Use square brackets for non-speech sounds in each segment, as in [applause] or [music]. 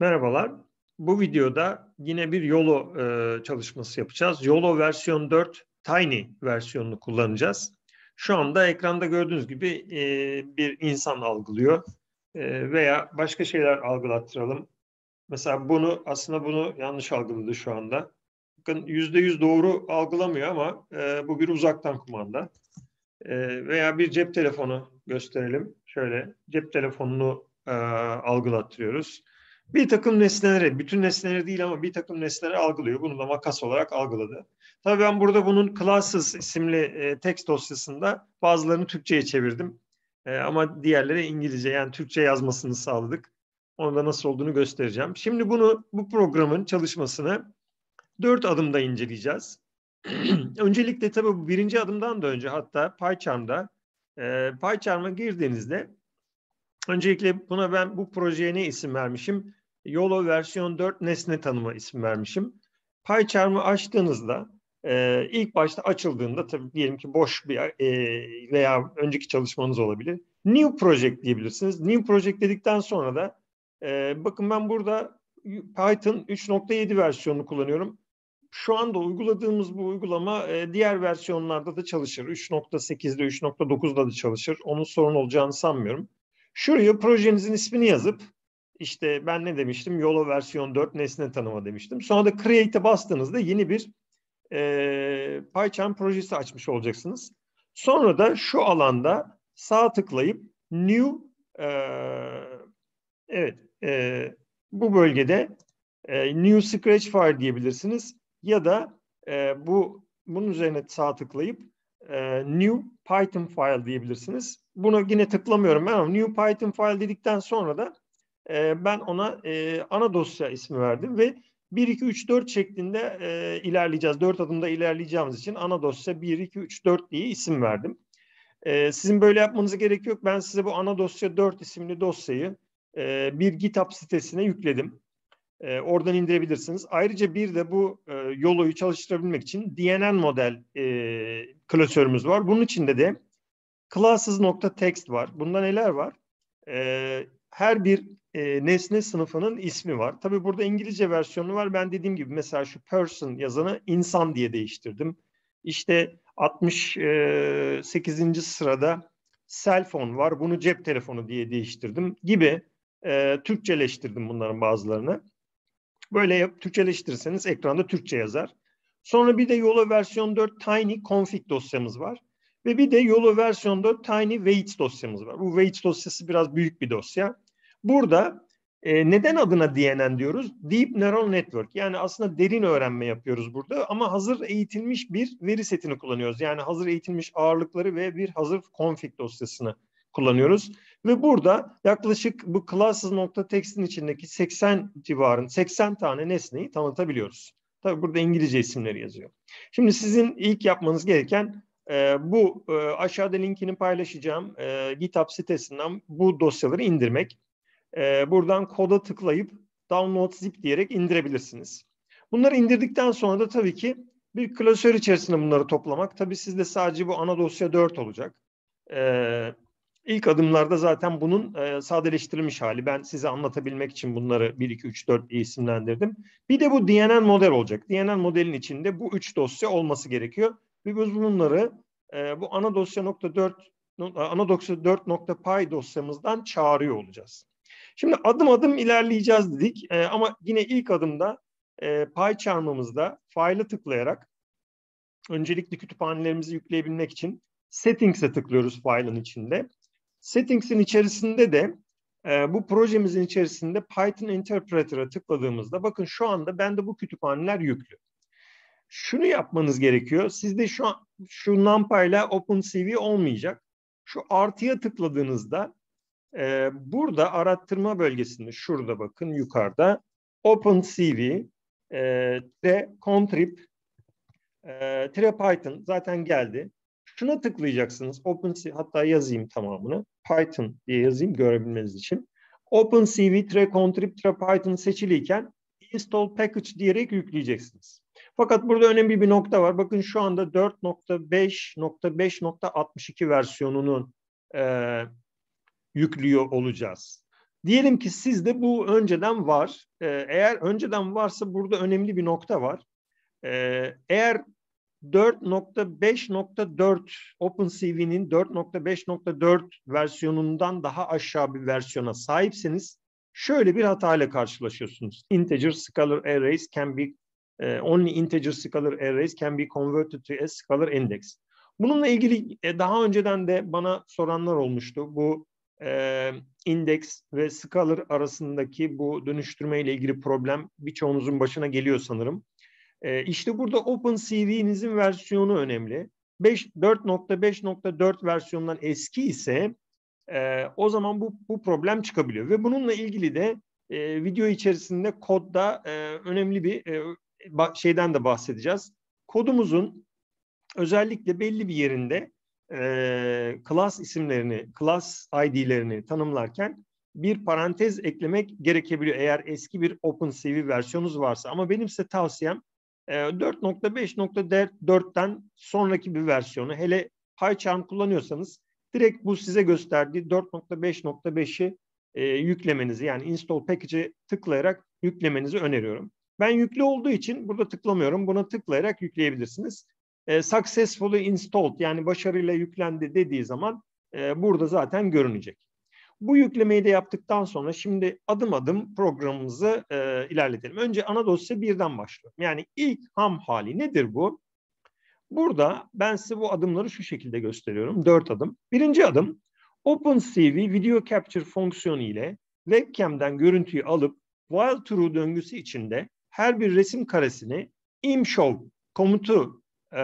Merhabalar. Bu videoda yine bir YOLO e, çalışması yapacağız. YOLO versiyon 4 Tiny versiyonunu kullanacağız. Şu anda ekranda gördüğünüz gibi e, bir insan algılıyor e, veya başka şeyler algılattıralım. Mesela bunu aslında bunu yanlış algıladı şu anda. Bakın %100 doğru algılamıyor ama e, bu bir uzaktan kumanda. E, veya bir cep telefonu gösterelim. Şöyle cep telefonunu e, algılattırıyoruz bir takım nesneleri, bütün nesneleri değil ama bir takım nesneleri algılıyor. Bunu da makas olarak algıladı. Tabii ben burada bunun Classes isimli e, text dosyasında bazılarını Türkçe'ye çevirdim. E, ama diğerleri İngilizce yani Türkçe yazmasını sağladık. Onu da nasıl olduğunu göstereceğim. Şimdi bunu bu programın çalışmasını dört adımda inceleyeceğiz. [clears throat] Öncelikle tabii bu birinci adımdan da önce hatta PyCharm'da e, PyCharm'a girdiğinizde öncelikle buna ben bu projeye ne isim vermişim? YOLO versiyon 4 nesne tanıma isim vermişim. PyCharm'ı açtığınızda e, ilk başta açıldığında tabii diyelim ki boş bir e, veya önceki çalışmanız olabilir. New Project diyebilirsiniz. New Project dedikten sonra da e, bakın ben burada Python 3.7 versiyonunu kullanıyorum. Şu anda uyguladığımız bu uygulama e, diğer versiyonlarda da çalışır. 3.8'de, 3.9'da da çalışır. Onun sorun olacağını sanmıyorum. Şuraya projenizin ismini yazıp işte ben ne demiştim? YOLO versiyon 4 nesne tanıma demiştim. Sonra da Create'e bastığınızda yeni bir e, PyCharm projesi açmış olacaksınız. Sonra da şu alanda sağ tıklayıp New e, evet e, bu bölgede e, New Scratch File diyebilirsiniz ya da e, bu bunun üzerine sağ tıklayıp e, New Python File diyebilirsiniz. Buna yine tıklamıyorum ben ama New Python File dedikten sonra da e, ben ona e, ana dosya ismi verdim ve 1, 2, 3, 4 şeklinde e, ilerleyeceğiz. 4 adımda ilerleyeceğimiz için ana dosya 1, 2, 3, 4 diye isim verdim. E, sizin böyle yapmanıza gerek yok. Ben size bu ana dosya 4 isimli dosyayı e, bir GitHub sitesine yükledim. E, oradan indirebilirsiniz. Ayrıca bir de bu e, yoloyu çalıştırabilmek için DNN model e, klasörümüz var. Bunun içinde de classes.text var. Bunda neler var? E, her bir e, nesne sınıfının ismi var. Tabii burada İngilizce versiyonu var. Ben dediğim gibi mesela şu person yazanı insan diye değiştirdim. İşte 68. E, sırada cell phone var. Bunu cep telefonu diye değiştirdim gibi e, Türkçeleştirdim bunların bazılarını. Böyle yap, Türkçeleştirirseniz ekranda Türkçe yazar. Sonra bir de Yolo versiyon 4 Tiny config dosyamız var. Ve bir de Yolo versiyon 4 Tiny weights dosyamız var. Bu weights dosyası biraz büyük bir dosya. Burada e, neden adına DNN diyoruz? Deep Neural Network. Yani aslında derin öğrenme yapıyoruz burada ama hazır eğitilmiş bir veri setini kullanıyoruz. Yani hazır eğitilmiş ağırlıkları ve bir hazır config dosyasını kullanıyoruz. Ve burada yaklaşık bu classes.text'in içindeki 80 civarın 80 tane nesneyi tanıtabiliyoruz. Tabii burada İngilizce isimleri yazıyor. Şimdi sizin ilk yapmanız gereken e, bu e, aşağıda linkini paylaşacağım e, GitHub sitesinden bu dosyaları indirmek. E, buradan koda tıklayıp download zip diyerek indirebilirsiniz. Bunları indirdikten sonra da tabii ki bir klasör içerisinde bunları toplamak. Tabii sizde sadece bu ana dosya 4 olacak. Ee, ilk adımlarda zaten bunun e, sadeleştirilmiş hali. Ben size anlatabilmek için bunları 1, 2, 3, 4 diye isimlendirdim. Bir de bu DNN model olacak. DNN modelin içinde bu 3 dosya olması gerekiyor. Ve biz bunları e, bu ana dosya nokta 4 ana dosya 4.py dosyamızdan çağırıyor olacağız. Şimdi adım adım ilerleyeceğiz dedik e, ama yine ilk adımda e, pay çarmımızda file'ı tıklayarak öncelikli kütüphanelerimizi yükleyebilmek için settings'e tıklıyoruz file'ın içinde. Settings'in içerisinde de e, bu projemizin içerisinde Python Interpreter'a tıkladığımızda bakın şu anda bende bu kütüphaneler yüklü. Şunu yapmanız gerekiyor. Sizde şu an, şu NumPy ile OpenCV olmayacak. Şu artıya tıkladığınızda burada arattırma bölgesinde şurada bakın yukarıda OpenCV e, tre Contrib e, Python zaten geldi. Şuna tıklayacaksınız. OpenCV hatta yazayım tamamını. Python diye yazayım görebilmeniz için. OpenCV tre Contrib tre Python seçiliyken install package diyerek yükleyeceksiniz. Fakat burada önemli bir nokta var. Bakın şu anda 4.5.5.62 versiyonunun e, yüklüyor olacağız. Diyelim ki sizde bu önceden var. Ee, eğer önceden varsa burada önemli bir nokta var. Ee, eğer 4.5.4 OpenCV'nin 4.5.4 versiyonundan daha aşağı bir versiyona sahipseniz şöyle bir hatayla karşılaşıyorsunuz. Integer scalar arrays can be e, only integer scalar arrays can be converted to a scalar index. Bununla ilgili e, daha önceden de bana soranlar olmuştu. Bu e, indeks ve scalar arasındaki bu dönüştürme ile ilgili problem birçoğunuzun başına geliyor sanırım. E, işte burada OpenCV'nizin versiyonu önemli. 4.5.4 versiyondan eski ise e, o zaman bu, bu problem çıkabiliyor. Ve bununla ilgili de e, video içerisinde kodda e, önemli bir e, şeyden de bahsedeceğiz. Kodumuzun özellikle belli bir yerinde e, class isimlerini, class ID'lerini tanımlarken bir parantez eklemek gerekebiliyor eğer eski bir OpenCV versiyonunuz varsa. Ama benim size tavsiyem 4.5.4'ten sonraki bir versiyonu hele PyCharm kullanıyorsanız direkt bu size gösterdiği 4.5.5'i e, yüklemenizi yani install package'e tıklayarak yüklemenizi öneriyorum. Ben yüklü olduğu için burada tıklamıyorum. Buna tıklayarak yükleyebilirsiniz e, successfully installed yani başarıyla yüklendi dediği zaman e, burada zaten görünecek. Bu yüklemeyi de yaptıktan sonra şimdi adım adım programımızı e, ilerletelim. Önce ana dosya birden başlıyor. Yani ilk ham hali nedir bu? Burada ben size bu adımları şu şekilde gösteriyorum. Dört adım. Birinci adım OpenCV Video Capture fonksiyonu ile webcam'den görüntüyü alıp while true döngüsü içinde her bir resim karesini imshow komutu e,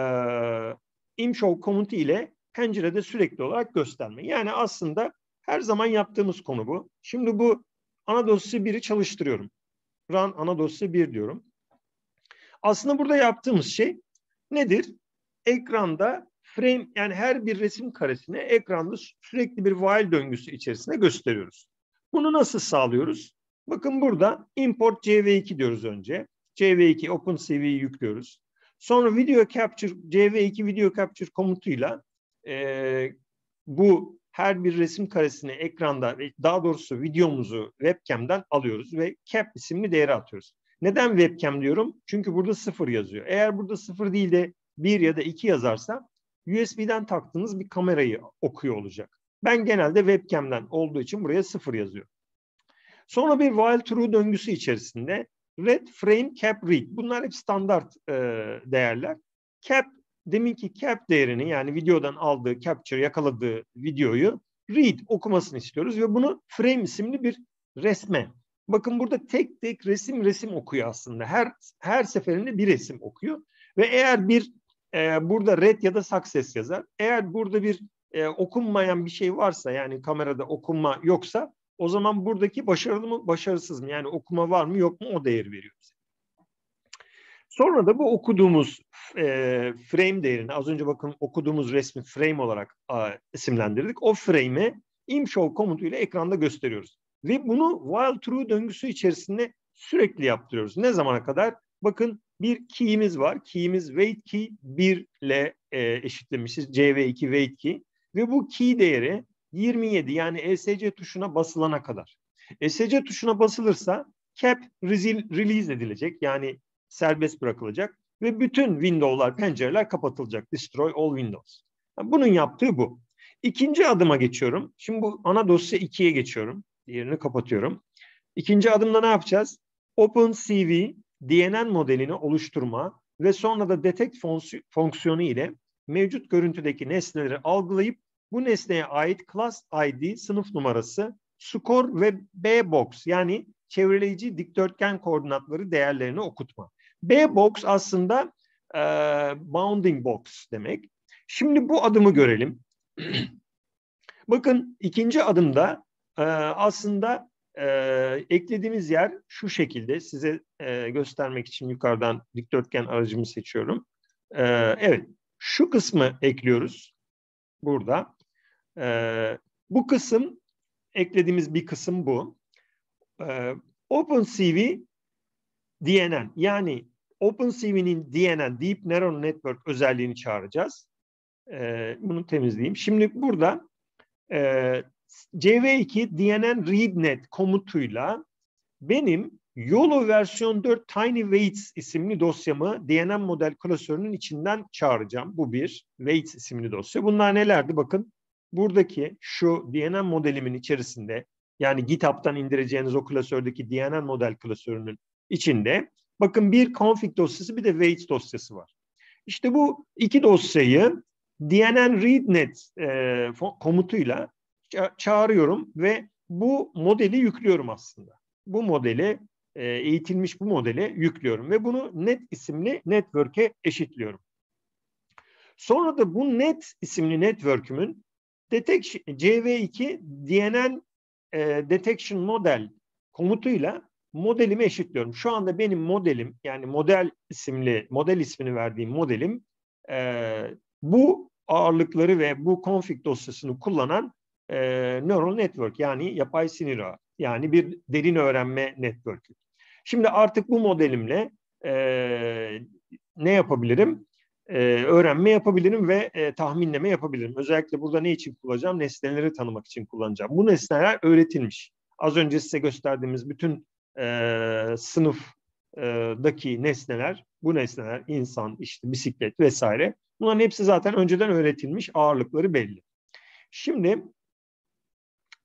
imshow komutu ile pencerede sürekli olarak gösterme. Yani aslında her zaman yaptığımız konu bu. Şimdi bu ana dosya 1'i çalıştırıyorum. Run ana dosya 1 diyorum. Aslında burada yaptığımız şey nedir? Ekranda frame yani her bir resim karesine ekranda sürekli bir while döngüsü içerisinde gösteriyoruz. Bunu nasıl sağlıyoruz? Bakın burada import cv2 diyoruz önce. cv2 OpenCV'yi yüklüyoruz. Sonra video capture, CV2 video capture komutuyla e, bu her bir resim karesini ekranda ve daha doğrusu videomuzu webcam'den alıyoruz ve cap isimli değeri atıyoruz. Neden webcam diyorum? Çünkü burada sıfır yazıyor. Eğer burada sıfır değil de bir ya da iki yazarsa USB'den taktığınız bir kamerayı okuyor olacak. Ben genelde webcam'den olduğu için buraya sıfır yazıyor. Sonra bir while true döngüsü içerisinde Red, frame, cap, rig. Bunlar hep standart e, değerler. Cap, deminki cap değerini yani videodan aldığı, capture, yakaladığı videoyu read okumasını istiyoruz ve bunu frame isimli bir resme. Bakın burada tek tek resim resim okuyor aslında. Her her seferinde bir resim okuyor ve eğer bir e, burada red ya da success yazar. Eğer burada bir e, okunmayan bir şey varsa yani kamerada okunma yoksa o zaman buradaki başarılı mı başarısız mı yani okuma var mı yok mu o değer veriyor bize. Sonra da bu okuduğumuz e, frame değerini az önce bakın okuduğumuz resmi frame olarak e, isimlendirdik. O frame'i imshow komutuyla ekranda gösteriyoruz. Ve bunu while true döngüsü içerisinde sürekli yaptırıyoruz. Ne zamana kadar? Bakın bir key'imiz var. Key'imiz wait key 1 ile e, eşitlemişiz. CV2 wait key. Ve bu key değeri 27 yani ESC tuşuna basılana kadar. ESC tuşuna basılırsa cap release edilecek yani serbest bırakılacak ve bütün window'lar, pencereler kapatılacak. Destroy all windows. bunun yaptığı bu. İkinci adıma geçiyorum. Şimdi bu ana dosya 2'ye geçiyorum. Diğerini kapatıyorum. İkinci adımda ne yapacağız? OpenCV DNN modelini oluşturma ve sonra da detect fonksiyonu ile mevcut görüntüdeki nesneleri algılayıp bu nesneye ait class ID sınıf numarası, score ve B box yani çevreleyici dikdörtgen koordinatları değerlerini okutma. B box aslında e, bounding box demek. Şimdi bu adımı görelim. [clears throat] Bakın ikinci adımda e, aslında e, eklediğimiz yer şu şekilde. Size e, göstermek için yukarıdan dikdörtgen aracımı seçiyorum. E, evet şu kısmı ekliyoruz burada. Ee, bu kısım eklediğimiz bir kısım bu. Ee, OpenCV DNN yani OpenCV'nin DNN Deep Neural Network özelliğini çağıracağız. Ee, bunu temizleyeyim. Şimdi burada e, CV2 DNN ReadNet komutuyla benim YOLO versiyon 4 Tiny Weights isimli dosyamı DNN model klasörünün içinden çağıracağım. Bu bir Weights isimli dosya. Bunlar nelerdi? Bakın buradaki şu DNN modelimin içerisinde yani GitHub'tan indireceğiniz o klasördeki DNN model klasörünün içinde bakın bir config dosyası bir de wait dosyası var. İşte bu iki dosyayı DNN readnet e, komutuyla çağırıyorum ve bu modeli yüklüyorum aslında. Bu modeli e, eğitilmiş bu modeli yüklüyorum ve bunu net isimli network'e eşitliyorum. Sonra da bu net isimli network'ümün Detection, CV2 DNN e, Detection Model komutuyla modelimi eşitliyorum. Şu anda benim modelim yani model isimli model ismini verdiğim modelim e, bu ağırlıkları ve bu config dosyasını kullanan e, neural network yani yapay sinir ağı yani bir derin öğrenme network'ü. Şimdi artık bu modelimle e, ne yapabilirim? e, öğrenme yapabilirim ve e, tahminleme yapabilirim. Özellikle burada ne için kullanacağım? Nesneleri tanımak için kullanacağım. Bu nesneler öğretilmiş. Az önce size gösterdiğimiz bütün e, sınıfdaki nesneler, bu nesneler insan, işte bisiklet vesaire bunların hepsi zaten önceden öğretilmiş, ağırlıkları belli. Şimdi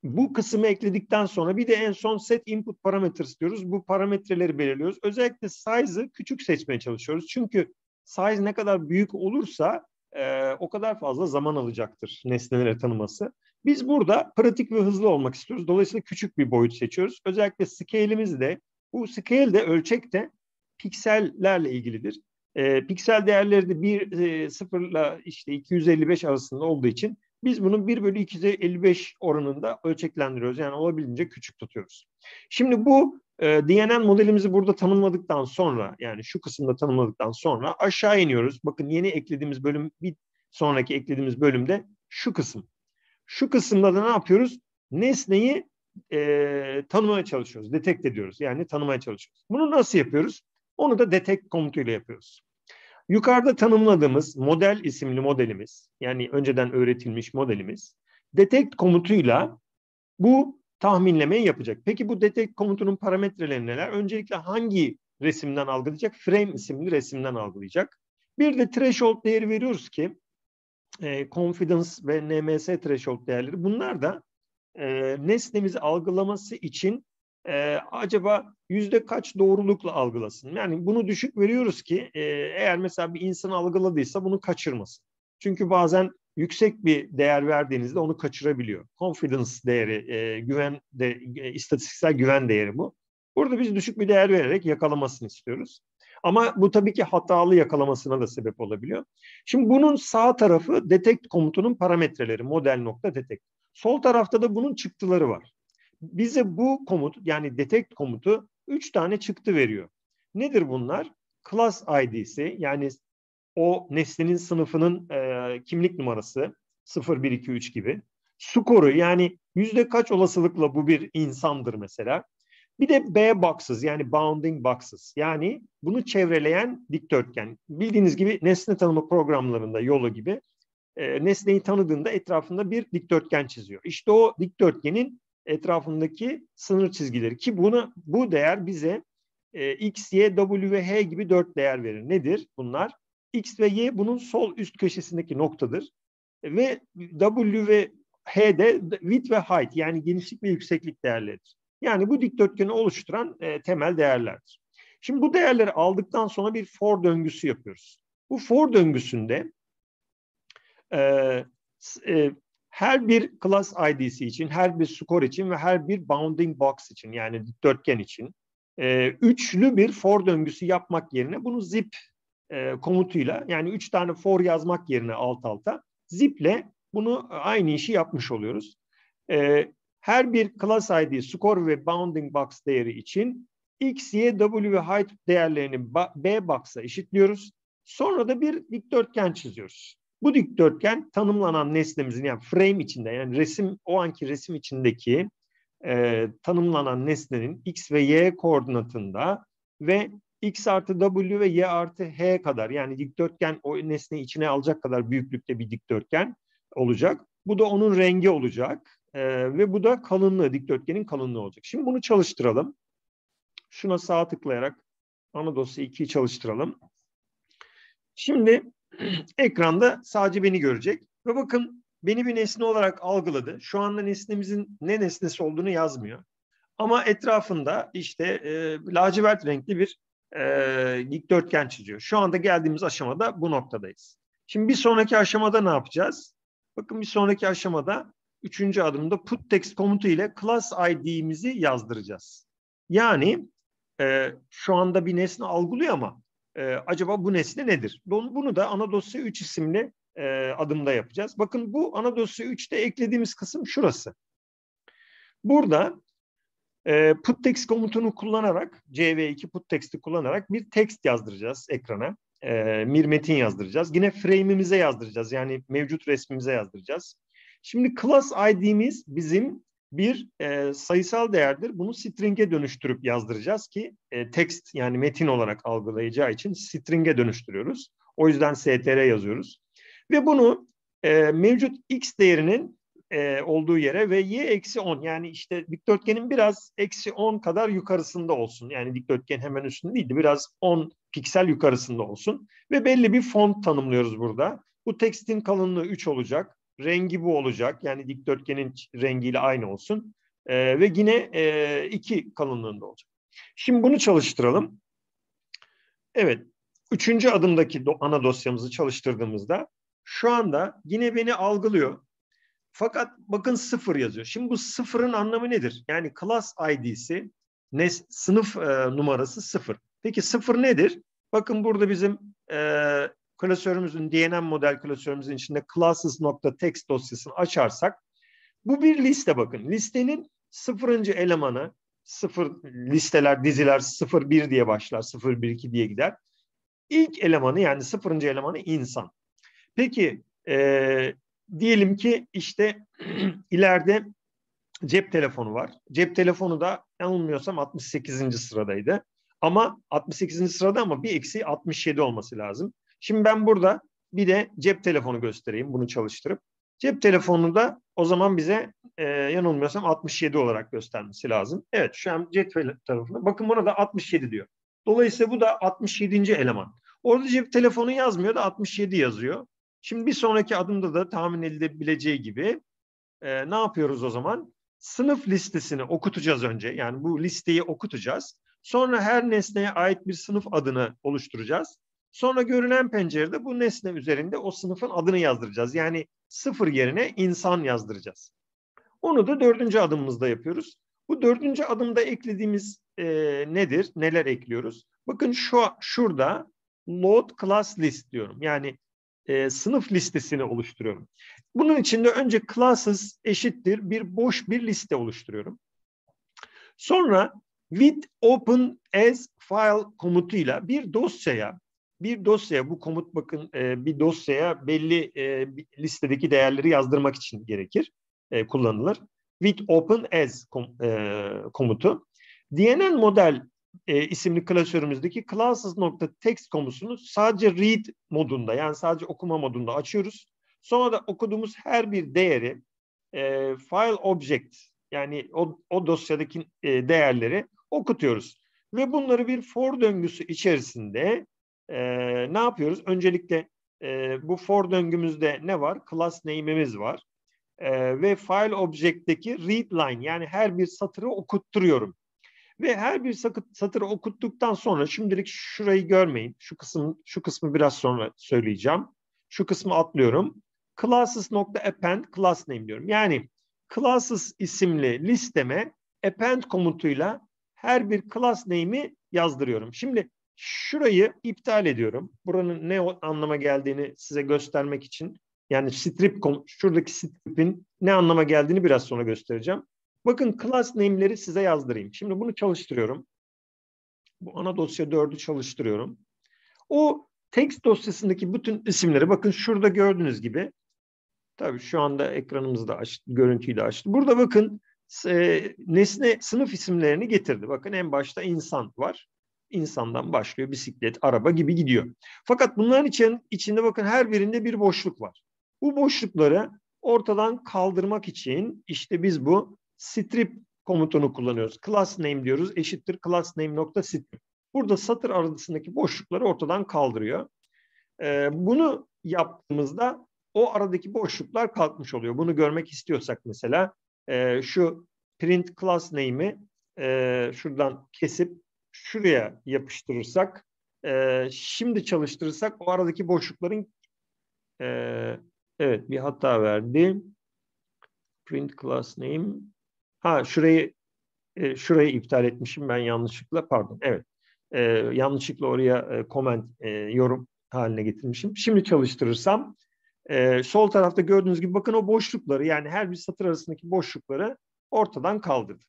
bu kısmı ekledikten sonra bir de en son set input parameters diyoruz. Bu parametreleri belirliyoruz. Özellikle size'ı küçük seçmeye çalışıyoruz. Çünkü size ne kadar büyük olursa e, o kadar fazla zaman alacaktır nesneleri tanıması. Biz burada pratik ve hızlı olmak istiyoruz. Dolayısıyla küçük bir boyut seçiyoruz. Özellikle scale'imiz de bu scale de ölçek de piksellerle ilgilidir. E, piksel değerleri de 1 e, 0 ile işte 255 arasında olduğu için biz bunun 1 bölü 255 oranında ölçeklendiriyoruz. Yani olabildiğince küçük tutuyoruz. Şimdi bu e, ee, DNN modelimizi burada tanımladıktan sonra yani şu kısımda tanımladıktan sonra aşağı iniyoruz. Bakın yeni eklediğimiz bölüm bir sonraki eklediğimiz bölümde şu kısım. Şu kısımda da ne yapıyoruz? Nesneyi e, tanımaya çalışıyoruz. Detect ediyoruz. Yani tanımaya çalışıyoruz. Bunu nasıl yapıyoruz? Onu da detect komutuyla yapıyoruz. Yukarıda tanımladığımız model isimli modelimiz yani önceden öğretilmiş modelimiz detect komutuyla bu tahminlemeyi yapacak. Peki bu detect komutunun parametreleri neler? Öncelikle hangi resimden algılayacak? Frame isimli resimden algılayacak. Bir de threshold değeri veriyoruz ki e, confidence ve NMS threshold değerleri. Bunlar da e, nesnemizi algılaması için e, acaba yüzde kaç doğrulukla algılasın? Yani bunu düşük veriyoruz ki e, eğer mesela bir insan algıladıysa bunu kaçırmasın. Çünkü bazen yüksek bir değer verdiğinizde onu kaçırabiliyor. Confidence değeri, e, güven de, e, istatistiksel güven değeri bu. Burada biz düşük bir değer vererek yakalamasını istiyoruz. Ama bu tabii ki hatalı yakalamasına da sebep olabiliyor. Şimdi bunun sağ tarafı detect komutunun parametreleri model nokta detect. Sol tarafta da bunun çıktıları var. Bize bu komut yani detect komutu 3 tane çıktı veriyor. Nedir bunlar? Class ID'si yani o nesnenin sınıfının e, e, kimlik numarası 0123 gibi. Skoru yani yüzde kaç olasılıkla bu bir insandır mesela. Bir de B boxes yani bounding boxes yani bunu çevreleyen dikdörtgen. Bildiğiniz gibi nesne tanıma programlarında yolu gibi e, nesneyi tanıdığında etrafında bir dikdörtgen çiziyor. İşte o dikdörtgenin etrafındaki sınır çizgileri ki bunu bu değer bize e, x, y, w ve h gibi dört değer verir. Nedir bunlar? X ve Y bunun sol üst köşesindeki noktadır. Ve W ve H de width ve height yani genişlik ve yükseklik değerleridir. Yani bu dikdörtgeni oluşturan e, temel değerlerdir. Şimdi bu değerleri aldıktan sonra bir for döngüsü yapıyoruz. Bu for döngüsünde e, e, her bir class ID'si için, her bir score için ve her bir bounding box için yani dikdörtgen için e, üçlü bir for döngüsü yapmak yerine bunu zip e, komutuyla yani üç tane for yazmak yerine alt alta ziple bunu aynı işi yapmış oluyoruz. E, her bir class ID, score ve bounding box değeri için x, y, w ve height değerlerini b box'a eşitliyoruz. Sonra da bir dikdörtgen çiziyoruz. Bu dikdörtgen tanımlanan nesnemizin yani frame içinde yani resim o anki resim içindeki e, tanımlanan nesnenin x ve y koordinatında ve x artı w ve y artı h kadar yani dikdörtgen o nesne içine alacak kadar büyüklükte bir dikdörtgen olacak. Bu da onun rengi olacak e, ve bu da kalınlığı, dikdörtgenin kalınlığı olacak. Şimdi bunu çalıştıralım. Şuna sağ tıklayarak ana dosya 2'yi çalıştıralım. Şimdi [clears throat] ekranda sadece beni görecek ve bakın beni bir nesne olarak algıladı. Şu anda nesnemizin ne nesnesi olduğunu yazmıyor. Ama etrafında işte e, lacivert renkli bir e, dikdörtgen çiziyor. Şu anda geldiğimiz aşamada bu noktadayız. Şimdi bir sonraki aşamada ne yapacağız? Bakın bir sonraki aşamada üçüncü adımda put text komutu ile class id'mizi yazdıracağız. Yani e, şu anda bir nesne algılıyor ama e, acaba bu nesne nedir? Bunu da ana dosya 3 isimli e, adımda yapacağız. Bakın bu ana dosya 3'te eklediğimiz kısım şurası. Burada e, ee, Text komutunu kullanarak CV2 Put Text'i kullanarak bir text yazdıracağız ekrana. E, bir metin yazdıracağız. Yine frame'imize yazdıracağız. Yani mevcut resmimize yazdıracağız. Şimdi class id'miz bizim bir e, sayısal değerdir. Bunu string'e dönüştürüp yazdıracağız ki e, text yani metin olarak algılayacağı için string'e dönüştürüyoruz. O yüzden str yazıyoruz. Ve bunu e, mevcut x değerinin e, olduğu yere ve y eksi 10 yani işte dikdörtgenin biraz eksi 10 kadar yukarısında olsun. Yani dikdörtgen hemen üstünde değil biraz 10 piksel yukarısında olsun. Ve belli bir font tanımlıyoruz burada. Bu tekstin kalınlığı 3 olacak. Rengi bu olacak. Yani dikdörtgenin rengiyle aynı olsun. E, ve yine e, 2 kalınlığında olacak. Şimdi bunu çalıştıralım. Evet. Üçüncü adımdaki do ana dosyamızı çalıştırdığımızda şu anda yine beni algılıyor fakat bakın sıfır yazıyor. Şimdi bu sıfırın anlamı nedir? Yani class id'si nes, sınıf e, numarası sıfır. Peki sıfır nedir? Bakın burada bizim e, klasörümüzün DNM model klasörümüzün içinde classes.txt dosyasını açarsak bu bir liste bakın. Listenin sıfırıncı elemanı sıfır listeler, diziler sıfır bir diye başlar, sıfır bir iki diye gider. İlk elemanı yani sıfırıncı elemanı insan. Peki e, diyelim ki işte [clears throat] ileride cep telefonu var. Cep telefonu da yanılmıyorsam 68. sıradaydı. Ama 68. sırada ama bir eksi 67 olması lazım. Şimdi ben burada bir de cep telefonu göstereyim bunu çalıştırıp. Cep telefonu da o zaman bize e, yanılmıyorsam 67 olarak göstermesi lazım. Evet şu an cep telefonu. Bakın buna da 67 diyor. Dolayısıyla bu da 67. eleman. Orada cep telefonu yazmıyor da 67 yazıyor. Şimdi bir sonraki adımda da tahmin edilebileceği gibi e, ne yapıyoruz o zaman? Sınıf listesini okutacağız önce. Yani bu listeyi okutacağız. Sonra her nesneye ait bir sınıf adını oluşturacağız. Sonra görünen pencerede bu nesne üzerinde o sınıfın adını yazdıracağız. Yani sıfır yerine insan yazdıracağız. Onu da dördüncü adımımızda yapıyoruz. Bu dördüncü adımda eklediğimiz e, nedir? Neler ekliyoruz? Bakın şu şurada load class list diyorum. Yani e, sınıf listesini oluşturuyorum. Bunun için de önce classes eşittir bir boş bir liste oluşturuyorum. Sonra with open as file komutuyla bir dosyaya bir dosyaya bu komut bakın e, bir dosyaya belli e, listedeki değerleri yazdırmak için gerekir e, kullanılır. With open as kom, e, komutu. DNN model e, isimli klasörümüzdeki classes.text komusunu sadece read modunda yani sadece okuma modunda açıyoruz. Sonra da okuduğumuz her bir değeri e, file object yani o, o dosyadaki e, değerleri okutuyoruz. Ve bunları bir for döngüsü içerisinde e, ne yapıyoruz? Öncelikle e, bu for döngümüzde ne var? Class name'imiz var. E, ve file object'teki read line yani her bir satırı okutturuyorum. Ve her bir satırı okuttuktan sonra şimdilik şurayı görmeyin. Şu kısım şu kısmı biraz sonra söyleyeceğim. Şu kısmı atlıyorum. Classes.append class name diyorum. Yani classes isimli listeme append komutuyla her bir class name'i yazdırıyorum. Şimdi şurayı iptal ediyorum. Buranın ne anlama geldiğini size göstermek için. Yani strip şuradaki strip'in ne anlama geldiğini biraz sonra göstereceğim. Bakın class name'leri size yazdırayım. Şimdi bunu çalıştırıyorum. Bu ana dosya 4'ü çalıştırıyorum. O text dosyasındaki bütün isimleri bakın şurada gördüğünüz gibi tabii şu anda ekranımızı da aç, görüntüyü de açtı. Burada bakın e, nesne sınıf isimlerini getirdi. Bakın en başta insan var. İnsandan başlıyor bisiklet, araba gibi gidiyor. Fakat bunların için, içinde bakın her birinde bir boşluk var. Bu boşlukları ortadan kaldırmak için işte biz bu strip komutunu kullanıyoruz. Class name diyoruz. Eşittir class name nokta strip. Burada satır arasındaki boşlukları ortadan kaldırıyor. Ee, bunu yaptığımızda o aradaki boşluklar kalkmış oluyor. Bunu görmek istiyorsak mesela e, şu print class name'i e, şuradan kesip şuraya yapıştırırsak e, şimdi çalıştırırsak o aradaki boşlukların e, evet bir hata verdi. Print class name Ha şurayı e, şurayı iptal etmişim ben yanlışlıkla pardon. Evet. E, yanlışlıkla oraya e, comment e, yorum haline getirmişim. Şimdi çalıştırırsam e, sol tarafta gördüğünüz gibi bakın o boşlukları yani her bir satır arasındaki boşlukları ortadan kaldırdı.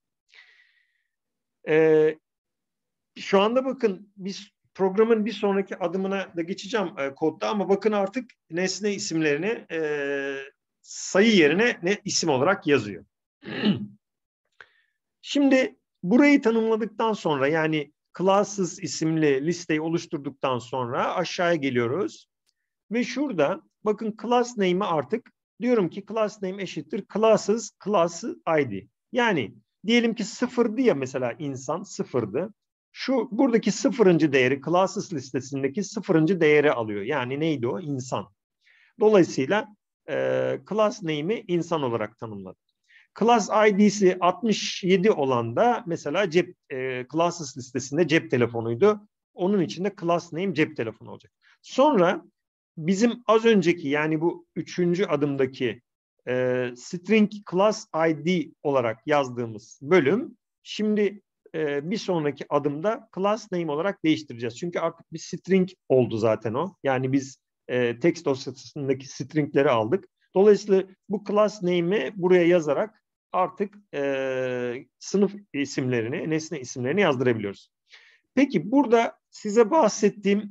E, şu anda bakın biz programın bir sonraki adımına da geçeceğim e, kodda ama bakın artık nesne isimlerini e, sayı yerine ne isim olarak yazıyor. [clears throat] Şimdi burayı tanımladıktan sonra yani classes isimli listeyi oluşturduktan sonra aşağıya geliyoruz. Ve şurada bakın class name'i artık diyorum ki class name eşittir classes class id. Yani diyelim ki sıfırdı ya mesela insan sıfırdı. Şu buradaki sıfırıncı değeri classes listesindeki sıfırıncı değeri alıyor. Yani neydi o? İnsan. Dolayısıyla e, class name'i insan olarak tanımladım. Class ID'si 67 olan da mesela cep e, classes listesinde cep telefonuydu. Onun içinde class name cep telefonu olacak. Sonra bizim az önceki yani bu üçüncü adımdaki e, string class ID olarak yazdığımız bölüm şimdi e, bir sonraki adımda class name olarak değiştireceğiz. Çünkü artık bir string oldu zaten o. Yani biz e, text dosyasındaki stringleri aldık. Dolayısıyla bu class name'i buraya yazarak artık e, sınıf isimlerini, nesne isimlerini yazdırabiliyoruz. Peki burada size bahsettiğim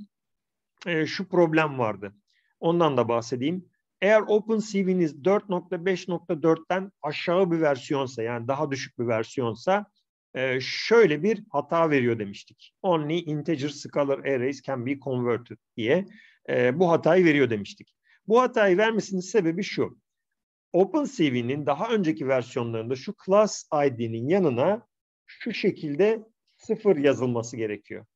e, şu problem vardı. Ondan da bahsedeyim. Eğer OpenCV'niz 4.5.4'ten aşağı bir versiyonsa yani daha düşük bir versiyonsa e, şöyle bir hata veriyor demiştik. Only integer scalar arrays can be converted diye e, bu hatayı veriyor demiştik. Bu hatayı vermesinin sebebi şu. OpenCV'nin daha önceki versiyonlarında şu class ID'nin yanına şu şekilde sıfır yazılması gerekiyor.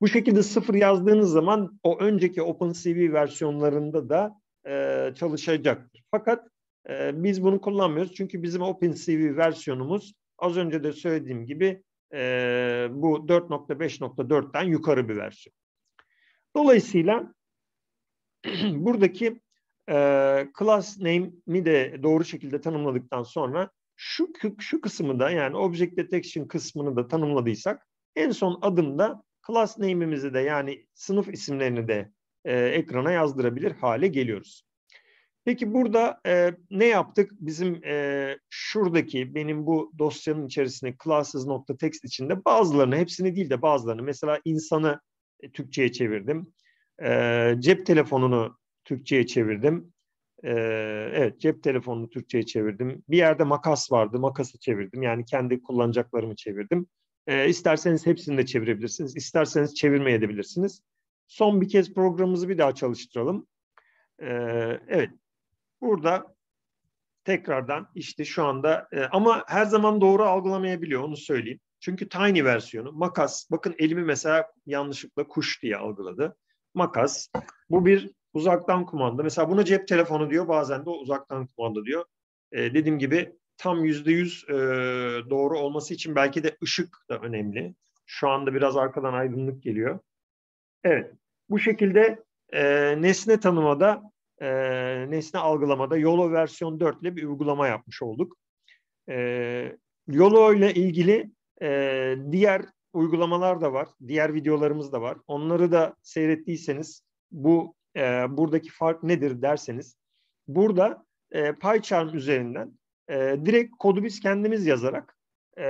Bu şekilde sıfır yazdığınız zaman o önceki OpenCV versiyonlarında da e, çalışacaktır. Fakat e, biz bunu kullanmıyoruz çünkü bizim OpenCV versiyonumuz az önce de söylediğim gibi e, bu 4.5.4'ten yukarı bir versiyon. Dolayısıyla [clears throat] buradaki e, class name'i de doğru şekilde tanımladıktan sonra şu, şu kısmı da yani object detection kısmını da tanımladıysak en son adımda class name'imizi de yani sınıf isimlerini de e, ekrana yazdırabilir hale geliyoruz. Peki burada e, ne yaptık? Bizim e, şuradaki benim bu dosyanın içerisinde classes.txt içinde bazılarını hepsini değil de bazılarını mesela insanı e, Türkçe'ye çevirdim. E, cep telefonunu Türkçe'ye çevirdim. Ee, evet cep telefonunu Türkçe'ye çevirdim. Bir yerde makas vardı makası çevirdim. Yani kendi kullanacaklarımı çevirdim. Ee, isterseniz hepsini de çevirebilirsiniz. İsterseniz bilirsiniz. Son bir kez programımızı bir daha çalıştıralım. Ee, evet burada tekrardan işte şu anda e, ama her zaman doğru algılamayabiliyor onu söyleyeyim. Çünkü tiny versiyonu makas bakın elimi mesela yanlışlıkla kuş diye algıladı. Makas bu bir Uzaktan kumanda. Mesela buna cep telefonu diyor. Bazen de uzaktan kumanda diyor. E, dediğim gibi tam yüzde yüz e, doğru olması için belki de ışık da önemli. Şu anda biraz arkadan aydınlık geliyor. Evet. Bu şekilde e, nesne tanımada, e, nesne algılamada YOLO versiyon 4 ile bir uygulama yapmış olduk. E, YOLO ile ilgili e, diğer uygulamalar da var. Diğer videolarımız da var. Onları da seyrettiyseniz bu e, buradaki fark nedir derseniz burada e, PyCharm üzerinden e, direkt kodu biz kendimiz yazarak e,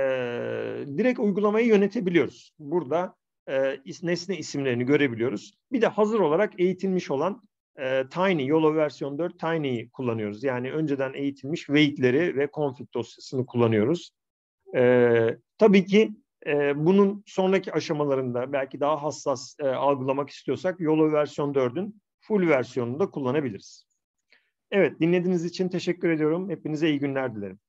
direkt uygulamayı yönetebiliyoruz. Burada e, nesne isimlerini görebiliyoruz. Bir de hazır olarak eğitilmiş olan e, Tiny, YOLO versiyon 4 Tiny'yi kullanıyoruz. Yani önceden eğitilmiş weight'leri ve config dosyasını kullanıyoruz. E, tabii ki e, bunun sonraki aşamalarında belki daha hassas e, algılamak istiyorsak YOLO versiyon 4'ün full versiyonunu da kullanabiliriz. Evet dinlediğiniz için teşekkür ediyorum. Hepinize iyi günler dilerim.